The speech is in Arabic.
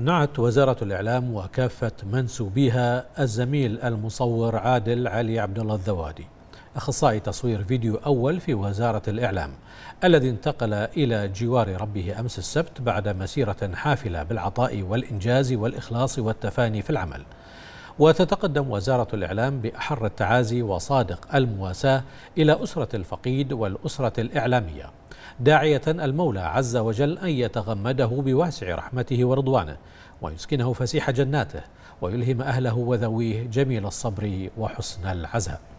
نعت وزارة الإعلام وكافة منسوبيها الزميل المصور عادل علي عبد الله الذوادي أخصائي تصوير فيديو أول في وزارة الإعلام الذي انتقل إلى جوار ربه أمس السبت بعد مسيرة حافلة بالعطاء والإنجاز والإخلاص والتفاني في العمل وتتقدم وزارة الإعلام بأحر التعازي وصادق المواساة إلى أسرة الفقيد والأسرة الإعلامية داعية المولى عز وجل أن يتغمده بواسع رحمته ورضوانه ويسكنه فسيح جناته ويلهم أهله وذويه جميل الصبر وحسن العزاء